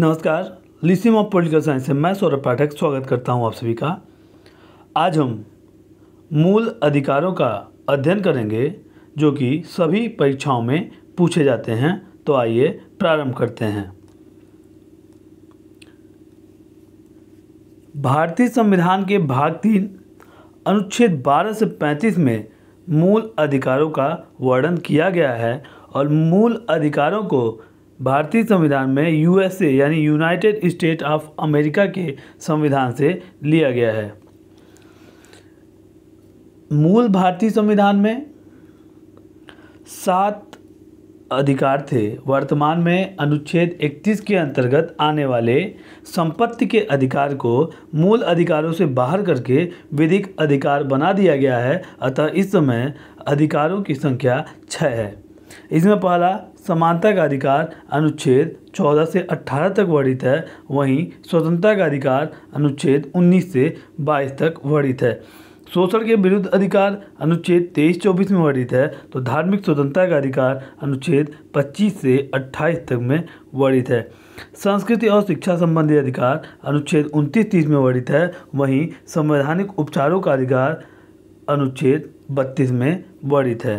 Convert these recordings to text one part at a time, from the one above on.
नमस्कार लिसिम of political science से मैं सौरभ पाठक स्वागत करता हूं आप सभी का आज हम मूल अधिकारों का अध्ययन करेंगे जो कि सभी परीक्षाओं में पूछे जाते हैं तो आइए प्रारंभ करते हैं भारतीय संविधान के भाग तीन अनुच्छेद 12 से 35 में मूल अधिकारों का वर्णन किया गया है और मूल अधिकारों को भारतीय संविधान में यूएसए यानी यूनाइटेड स्टेट ऑफ अमेरिका के संविधान से लिया गया है मूल भारतीय संविधान में सात अधिकार थे वर्तमान में अनुच्छेद 31 के अंतर्गत आने वाले संपत्ति के अधिकार को मूल अधिकारों से बाहर करके विधिक अधिकार बना दिया गया है अतः इस समय अधिकारों की संख्या छः है इसमें पहला समानता का अधिकार अनुच्छेद 14 से 18 तक वर्णित है वहीं स्वतंत्रता का अधिकार अनुच्छेद 19 से 22 तक वर्णित है शोषण के विरुद्ध अधिकार अनुच्छेद 23 24 में वर्णित है तो धार्मिक स्वतंत्रता का अधिकार अनुच्छेद 25 से 28 तक में वर्णित है संस्कृति और शिक्षा संबंधी अधिकार अनुच्छेद 29 30 में वर्णित है वहीं संवैधानिक उपचारों का अधिकार अनुच्छेद 32 में वर्णित है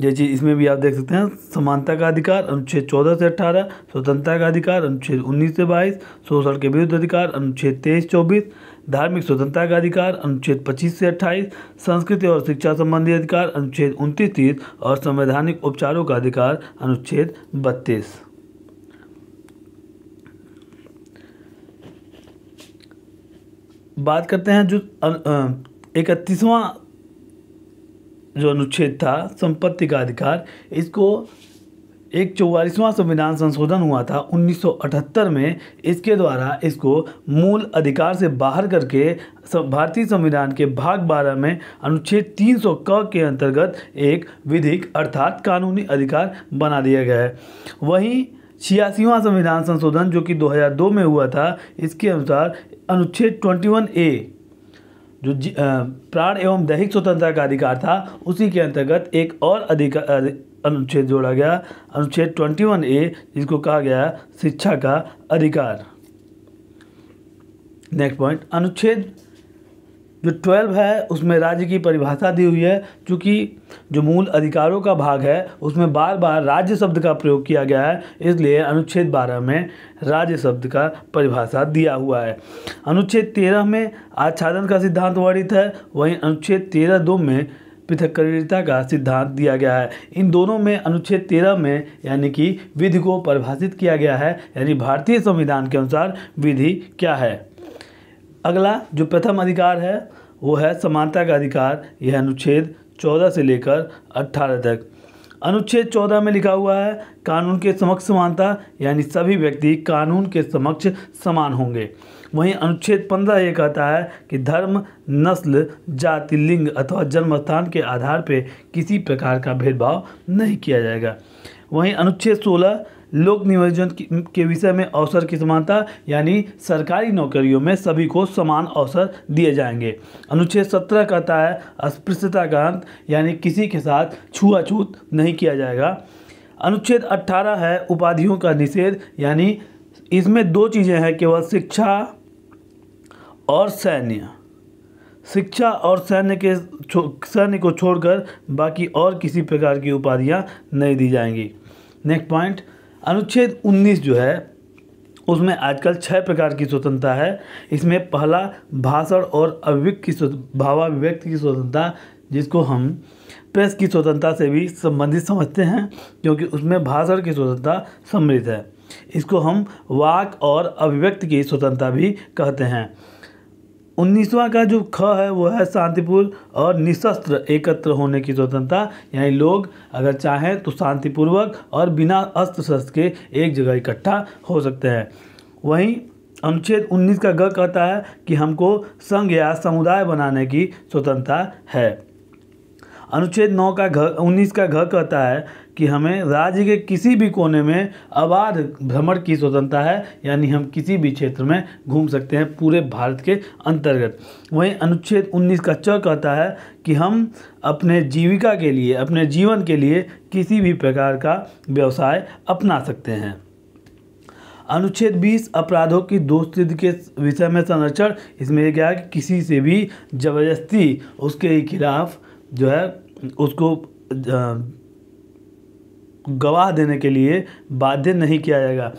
ये चीज़ इसमें भी आप देख सकते हैं समानता का अधिकार अनुच्छेद चौदह से अट्ठारह स्वतंत्रता का अधिकार अनुच्छेद उन्नीस से बाईस शोषण के विरुद्ध अधिकार अनुच्छेद तेईस चौबीस धार्मिक स्वतंत्रता का अधिकार अनुच्छेद पच्चीस से अट्ठाईस संस्कृति और शिक्षा संबंधी अधिकार अनुच्छेद उनतीस तीस और संवैधानिक उपचारों का अधिकार अनुच्छेद बत्तीस बात करते हैं जो इकतीसवां जो अनुच्छेद था संपत्ति का अधिकार इसको एक चौवालीसवां संविधान संशोधन हुआ था 1978 में इसके द्वारा इसको मूल अधिकार से बाहर करके भारतीय संविधान के भाग बारह में अनुच्छेद 300 क के अंतर्गत एक विधिक अर्थात कानूनी अधिकार बना दिया गया है वहीं छियासीवां संविधान संशोधन जो कि 2002 में हुआ था इसके अनुसार अनुच्छेद 21 ए जो प्राण एवं दैहिक स्वतंत्रता का अधिकार था उसी के अंतर्गत एक और अधिकार अनुच्छेद जोड़ा गया अनुच्छेद 21 ए जिसको कहा गया शिक्षा का अधिकार नेक्स्ट पॉइंट अनुच्छेद जो ट्वेल्व है उसमें राज्य की परिभाषा दी हुई है चूँकि जो मूल अधिकारों का भाग है उसमें बार बार राज्य शब्द का प्रयोग किया गया है इसलिए अनुच्छेद बारह में राज्य शब्द का परिभाषा दिया हुआ है अनुच्छेद तेरह में आच्छादन का सिद्धांत वर्णित है वहीं अनुच्छेद तेरह दो में पृथककरणीयता का सिद्धांत दिया गया है इन दोनों में अनुच्छेद तेरह में यानी कि विधि को परिभाषित किया गया है यानी भारतीय संविधान के अनुसार विधि क्या है अगला जो प्रथम अधिकार है वो है समानता का अधिकार यह अनुच्छेद 14 से लेकर 18 तक अनुच्छेद 14 में लिखा हुआ है कानून के समक्ष समानता यानी सभी व्यक्ति कानून के समक्ष समान होंगे वहीं अनुच्छेद 15 ये कहता है कि धर्म नस्ल जाति लिंग अथवा जन्म स्थान के आधार पर किसी प्रकार का भेदभाव नहीं किया जाएगा वहीं अनुच्छेद सोलह लोक नियोजन के विषय में अवसर की समानता यानी सरकारी नौकरियों में सभी को समान अवसर दिए जाएंगे अनुच्छेद सत्रह कहता है अस्पृश्यता का अंत यानी किसी के साथ छुआछूत नहीं किया जाएगा अनुच्छेद अट्ठारह है उपाधियों का निषेध यानी इसमें दो चीज़ें हैं केवल शिक्षा और सैन्य शिक्षा और सैन्य के सैन्य को छोड़कर बाकी और किसी प्रकार की उपाधियाँ नहीं दी जाएंगी नेक्स्ट पॉइंट अनुच्छेद 19 जो है उसमें आजकल छह प्रकार की स्वतंत्रता है इसमें पहला भाषण और अभिव्यक्त की भावाभिव्यक्ति की स्वतंत्रता जिसको हम प्रेस की स्वतंत्रता से भी संबंधित समझते हैं क्योंकि उसमें भाषण की स्वतंत्रता सम्मिलित है इसको हम वाक और अभिव्यक्ति की स्वतंत्रता भी कहते हैं उन्नीसवा का जो ख है वो है शांतिपूर्ण और निशस्त्र एकत्र होने की स्वतंत्रता यानी लोग अगर चाहें तो शांतिपूर्वक और बिना अस्त्र शस्त्र के एक जगह इकट्ठा हो सकते हैं वहीं अनुच्छेद 19 का ग कहता है कि हमको संघ या समुदाय बनाने की स्वतंत्रता है अनुच्छेद 9 का घ 19 का घ कहता है कि हमें राज्य के किसी भी कोने में अबाध भ्रमण की स्वतंत्रता है यानी हम किसी भी क्षेत्र में घूम सकते हैं पूरे भारत के अंतर्गत वहीं अनुच्छेद 19 का च कहता है कि हम अपने जीविका के लिए अपने जीवन के लिए किसी भी प्रकार का व्यवसाय अपना सकते हैं अनुच्छेद 20 अपराधों की दोस्ती के विषय में संरक्षण इसमें यह क्या है कि किसी से भी ज़बरदस्ती उसके खिलाफ जो है उसको गवाह देने के लिए बाध्य नहीं किया जाएगा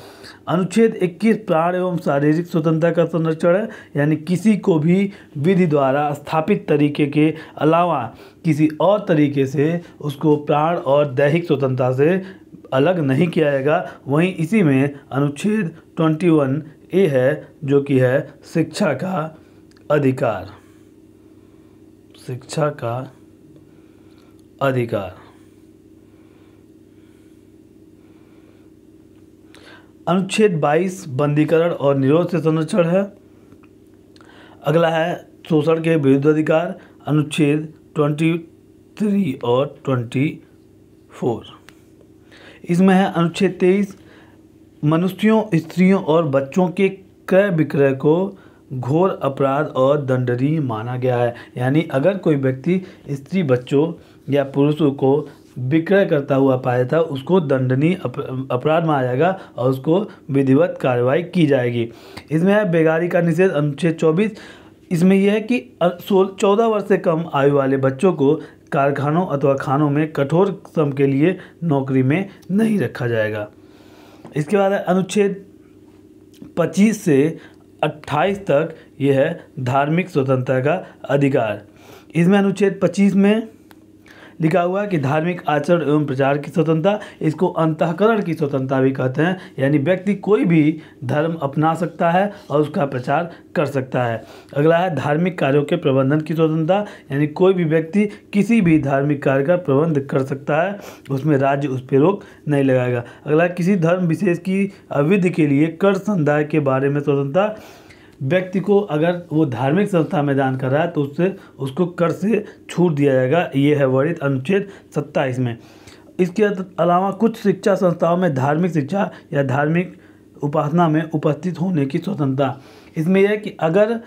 अनुच्छेद 21 प्राण एवं शारीरिक स्वतंत्रता का संरक्षण है यानी किसी को भी विधि द्वारा स्थापित तरीके के अलावा किसी और तरीके से उसको प्राण और दैहिक स्वतंत्रता से अलग नहीं किया जाएगा वहीं इसी में अनुच्छेद 21 ए है जो कि है शिक्षा का अधिकार शिक्षा का अधिकार अनुच्छेद 22 बंदीकरण और निरोध से संरक्षण है अगला है शोषण के विरुद्ध अधिकार अनुच्छेद 23 और 24 इसमें है अनुच्छेद 23 मनुष्यों स्त्रियों और बच्चों के क्रय विक्रय को घोर अपराध और दंडनीय माना गया है यानी अगर कोई व्यक्ति स्त्री बच्चों या पुरुषों को विक्रय करता हुआ पाया था उसको दंडनीय अपराध माना जाएगा और उसको विधिवत कार्रवाई की जाएगी इसमें है बेगारी का निषेध अनुच्छेद चौबीस इसमें यह है कि चौदह वर्ष से कम आयु वाले बच्चों को कारखानों अथवा खानों में कठोर श्रम के लिए नौकरी में नहीं रखा जाएगा इसके बाद अनुच्छेद 25 से 28 तक यह है धार्मिक स्वतंत्रता का अधिकार इसमें अनुच्छेद 25 में लिखा हुआ है कि धार्मिक आचरण एवं प्रचार की स्वतंत्रता इसको अंतकरण की स्वतंत्रता भी कहते हैं यानी व्यक्ति कोई भी धर्म अपना सकता है और उसका प्रचार कर सकता है अगला है धार्मिक कार्यों के प्रबंधन की स्वतंत्रता यानी कोई भी व्यक्ति किसी भी धार्मिक कार्य का प्रबंध कर सकता है उसमें राज्य उस पर रोक नहीं लगाएगा अगला किसी धर्म विशेष की अविध के लिए कर संदाय के बारे में स्वतंत्रता व्यक्ति को अगर वो धार्मिक संस्था में दान कर रहा है तो उससे उसको कर से छूट दिया जाएगा ये है वर्णित अनुच्छेद सत्ताईस में इसके अलावा कुछ शिक्षा संस्थाओं में धार्मिक शिक्षा या धार्मिक उपासना में उपस्थित होने की स्वतंत्रता इसमें यह कि अगर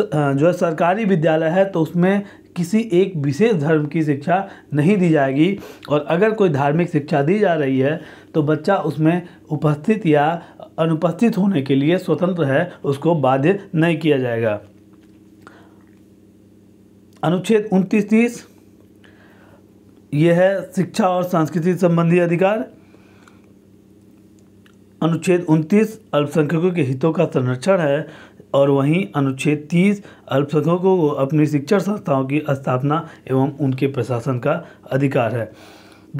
जो है सरकारी विद्यालय है तो उसमें किसी एक विशेष धर्म की शिक्षा नहीं दी जाएगी और अगर कोई धार्मिक शिक्षा दी जा रही है तो बच्चा उसमें उपस्थित या अनुपस्थित होने के लिए स्वतंत्र है उसको बाध्य नहीं किया जाएगा अनुच्छेद उनतीस तीस यह है शिक्षा और सांस्कृतिक संबंधी अधिकार अनुच्छेद उनतीस अल्पसंख्यकों के हितों का संरक्षण है और वहीं अनुच्छेद तीस अल्पसंख्यकों को अपनी शिक्षण संस्थाओं की स्थापना एवं उनके प्रशासन का अधिकार है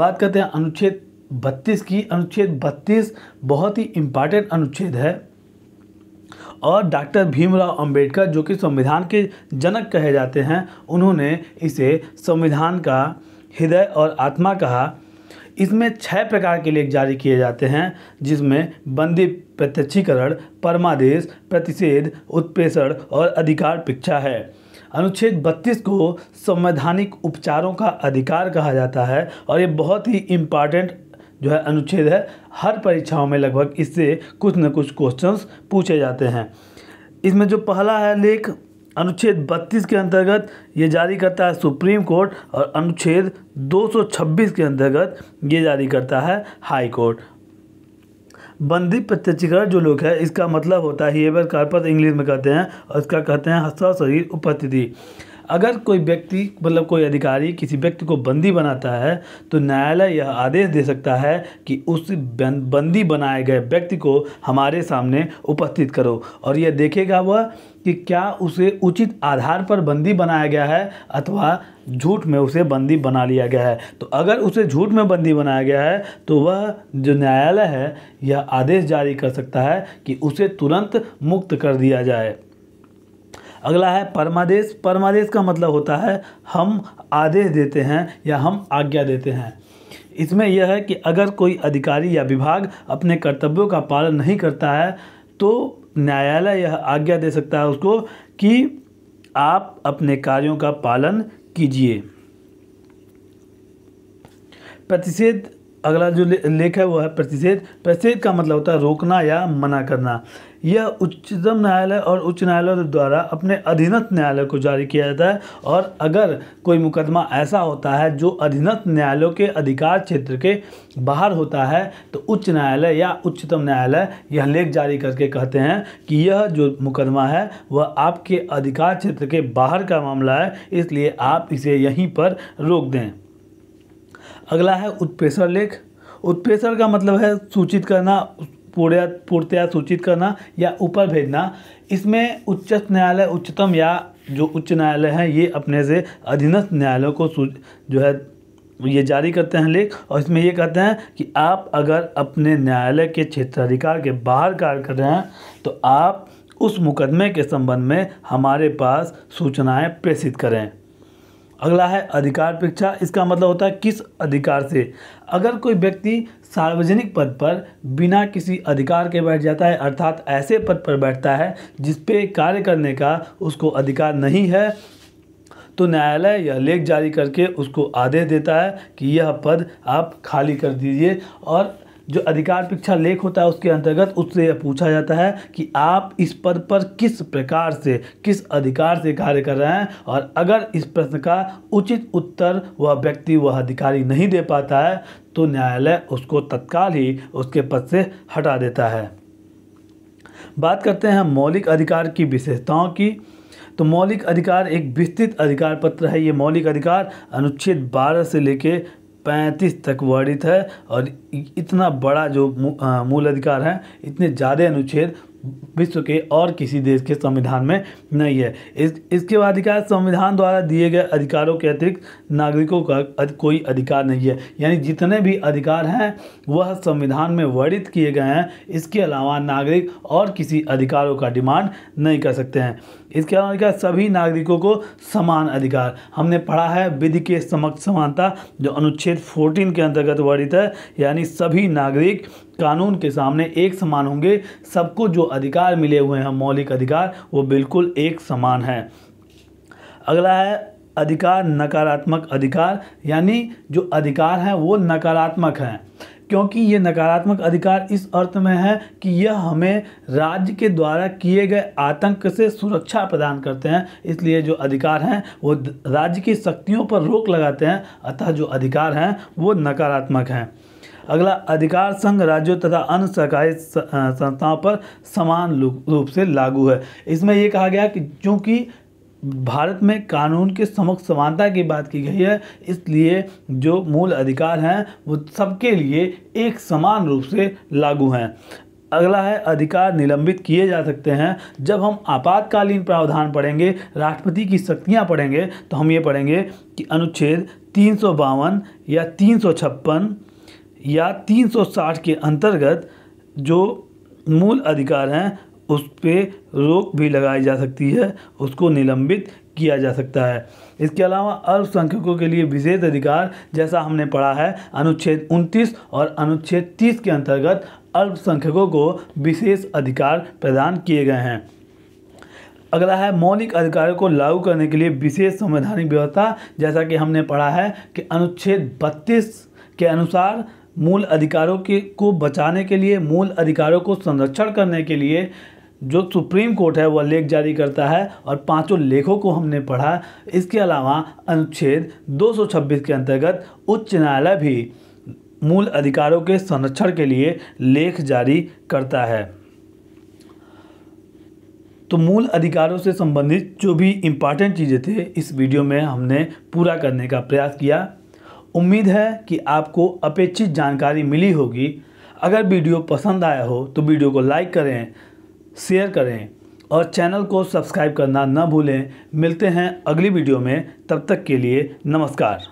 बात करते हैं अनुच्छेद बत्तीस की अनुच्छेद बत्तीस बहुत ही इम्पॉर्टेंट अनुच्छेद है और डॉक्टर भीमराव अंबेडकर जो कि संविधान के जनक कहे जाते हैं उन्होंने इसे संविधान का हृदय और आत्मा कहा इसमें छह प्रकार के लेख जारी किए जाते हैं जिसमें बंदी प्रत्यक्षीकरण परमादेश प्रतिषेध उत्पेषण और अधिकार पिक्षा है अनुच्छेद 32 को संवैधानिक उपचारों का अधिकार कहा जाता है और ये बहुत ही इम्पॉर्टेंट जो है अनुच्छेद है हर परीक्षाओं में लगभग इससे कुछ न कुछ क्वेश्चंस पूछे जाते हैं इसमें जो पहला है लेख अनुच्छेद 32 के अंतर्गत ये जारी करता है सुप्रीम कोर्ट और अनुच्छेद 226 के अंतर्गत ये जारी करता है हाई कोर्ट बंदी प्रत्यक्षीकरण जो लोग है इसका मतलब होता है हेबर कार्पस इंग्लिश में कहते हैं और इसका कहते हैं हस्ता शरीर उपस्थिति अगर कोई व्यक्ति मतलब कोई अधिकारी किसी व्यक्ति को बंदी बनाता है तो न्यायालय यह आदेश दे सकता है कि उस बंदी बनाए गए व्यक्ति को हमारे सामने उपस्थित करो और यह देखेगा वह कि क्या उसे उचित आधार पर बंदी बनाया गया है अथवा झूठ में उसे बंदी बना लिया गया है तो अगर उसे झूठ में बंदी बनाया गया है तो वह जो न्यायालय है यह आदेश जारी कर सकता है कि उसे तुरंत मुक्त कर दिया जाए अगला है परमादेश परमादेश का मतलब होता है हम आदेश देते हैं या हम आज्ञा देते हैं इसमें यह है कि अगर कोई अधिकारी या विभाग अपने कर्तव्यों का पालन नहीं करता है तो न्यायालय यह आज्ञा दे सकता है उसको कि आप अपने कार्यों का पालन कीजिए प्रतिषेध अगला जो लेख है वो है प्रतिषेध प्रतिषेध का मतलब होता है रोकना या मना करना यह उच्चतम न्यायालय और उच्च न्यायालय द्वारा अपने अधीनस्थ न्यायालय को जारी किया जाता है और अगर कोई मुकदमा ऐसा होता है जो अधीनस्थ न्यायालयों के अधिकार क्षेत्र के बाहर होता है तो उच्च न्यायालय या उच्चतम न्यायालय यह लेख जारी करके कहते हैं कि यह जो मुकदमा है वह आपके अधिकार क्षेत्र के बाहर का मामला है इसलिए आप इसे यहीं पर रोक दें अगला है उत्प्रेषण लेख उत्प्रेषण का मतलब है सूचित करना पूरा पूर्तया सूचित करना या ऊपर भेजना इसमें उच्चस्थ न्यायालय उच्चतम या जो उच्च न्यायालय है ये अपने से अधीनस्थ न्यायालय को जो है ये जारी करते हैं लेख और इसमें ये कहते हैं कि आप अगर अपने न्यायालय के क्षेत्राधिकार के बाहर कार्य कर रहे हैं तो आप उस मुकदमे के संबंध में हमारे पास सूचनाएं प्रेषित करें अगला है अधिकार परीक्षा इसका मतलब होता है किस अधिकार से अगर कोई व्यक्ति सार्वजनिक पद पर बिना किसी अधिकार के बैठ जाता है अर्थात ऐसे पद पर बैठता है जिसपे कार्य करने का उसको अधिकार नहीं है तो न्यायालय यह लेख जारी करके उसको आदेश देता है कि यह पद आप खाली कर दीजिए और जो अधिकार परीक्षा लेख होता है उसके अंतर्गत उससे यह पूछा जाता है कि आप इस पद पर किस प्रकार से किस अधिकार से कार्य कर रहे हैं और अगर इस प्रश्न का उचित उत्तर वह व्यक्ति वह अधिकारी नहीं दे पाता है तो न्यायालय उसको तत्काल ही उसके पद से हटा देता है बात करते हैं मौलिक अधिकार की विशेषताओं की तो मौलिक अधिकार एक विस्तृत अधिकार पत्र है ये मौलिक अधिकार अनुच्छेद 12 से लेके पैंतीस तक वर्णित है और इतना बड़ा जो मूल अधिकार है इतने ज़्यादा अनुच्छेद विश्व के और किसी देश के संविधान में नहीं है इस इसके अधिकार संविधान द्वारा दिए गए अधिकारों के अतिरिक्त नागरिकों का अध, कोई अधिकार नहीं है यानी जितने भी अधिकार हैं वह संविधान में वर्णित किए गए हैं इसके अलावा नागरिक और किसी अधिकारों का डिमांड नहीं कर सकते हैं इसके अलावा क्या सभी नागरिकों को समान अधिकार हमने पढ़ा है विधि के समक्ष समानता जो अनुच्छेद 14 के अंतर्गत वर्णित है यानी सभी नागरिक कानून के सामने एक समान होंगे सबको जो अधिकार मिले हुए हैं मौलिक अधिकार वो बिल्कुल एक समान है अगला है अधिकार नकारात्मक अधिकार यानी जो अधिकार हैं वो नकारात्मक हैं क्योंकि ये नकारात्मक अधिकार इस अर्थ में है कि यह हमें राज्य के द्वारा किए गए आतंक से सुरक्षा प्रदान करते हैं इसलिए जो अधिकार हैं वो राज्य की शक्तियों पर रोक लगाते हैं अतः जो अधिकार हैं वो नकारात्मक हैं अगला अधिकार संघ राज्यों तथा अन्य सरकारी संस्थाओं पर समान रूप से लागू है इसमें यह कहा गया कि चूँकि भारत में कानून के समक्ष समानता की बात की गई है इसलिए जो मूल अधिकार हैं वो सबके लिए एक समान रूप से लागू हैं अगला है अधिकार निलंबित किए जा सकते हैं जब हम आपातकालीन प्रावधान पढ़ेंगे राष्ट्रपति की शक्तियाँ पढ़ेंगे तो हम ये पढ़ेंगे कि अनुच्छेद तीन या तीन या 360 के अंतर्गत जो मूल अधिकार हैं उस पर रोक भी लगाई जा सकती है उसको निलंबित किया जा सकता है इसके अलावा अल्पसंख्यकों के लिए विशेष अधिकार जैसा हमने पढ़ा है अनुच्छेद 29 और अनुच्छेद 30 के अंतर्गत अल्पसंख्यकों को विशेष अधिकार प्रदान किए गए हैं अगला है मौलिक अधिकारों को लागू करने के लिए विशेष संवैधानिक व्यवस्था जैसा कि हमने पढ़ा है कि अनुच्छेद बत्तीस के अनुसार मूल अधिकारों के को बचाने के लिए मूल अधिकारों को संरक्षण करने के लिए जो सुप्रीम कोर्ट है वह लेख जारी करता है और पांचों लेखों को हमने पढ़ा इसके अलावा अनुच्छेद 226 के अंतर्गत उच्च न्यायालय भी मूल अधिकारों के संरक्षण के लिए लेख जारी करता है तो मूल अधिकारों से संबंधित जो भी इम्पॉर्टेंट चीज़ें थे इस वीडियो में हमने पूरा करने का प्रयास किया उम्मीद है कि आपको अपेक्षित जानकारी मिली होगी अगर वीडियो पसंद आया हो तो वीडियो को लाइक करें शेयर करें और चैनल को सब्सक्राइब करना न भूलें मिलते हैं अगली वीडियो में तब तक के लिए नमस्कार